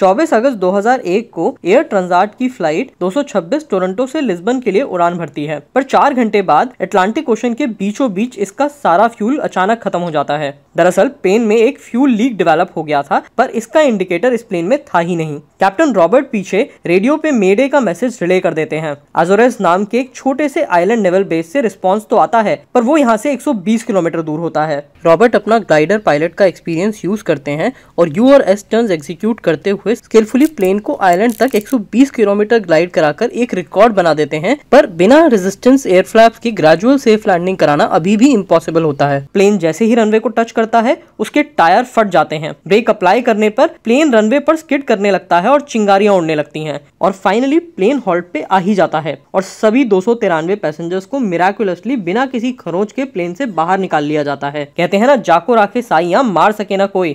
24 अगस्त 2001 को एयर ट्रांजार्ट की flight 226 Toronto से लिस्बन के लिए उड़ान भरती है पर चार घंटे बाद अटलांटिक ओशन के बीचों बीच इसका सारा फ्यूल अचानक खत्म हो जाता है दरअसल प्लेन में एक फ्यूल लीक डेवलप हो गया था पर इसका इंडिकेटर इस प्लेन में था ही नहीं कैप्टन रॉबर्ट पीछे रेडियो पे मेडे का मैसेज रिले कर देते हैं अजोरेस नाम के एक छोटे से आइलैंड नेवल बेस से रिस्पॉन्स तो आता है पर वो यहाँ से 120 किलोमीटर दूर होता है रॉबर्ट अपना ग्लाइडर पायलट का एक्सपीरियंस यूज करते हैं और यू और एस टर्न एग्जीक्यूट करते हुए स्किलफुली प्लेन को आइलैंड तक एक किलोमीटर ग्लाइड कराकर एक रिकॉर्ड बना देते हैं पर बिना रेजिस्टेंस एयर की ग्रेजुअल सेफ लैंडिंग कराना अभी भी इम्पॉसिबल होता है प्लेन जैसे ही रनवे को टच कर करता है उसके टायर फट जाते हैं ब्रेक अप्लाई करने पर प्लेन रनवे पर स्किड करने लगता है और चिंगारियां उड़ने लगती हैं और फाइनली प्लेन हॉल्ट पे आ ही जाता है और सभी दो पैसेंजर्स को मिराकुलसली बिना किसी खरोच के प्लेन से बाहर निकाल लिया जाता है कहते हैं ना जाको राखे साइया मार सके ना कोई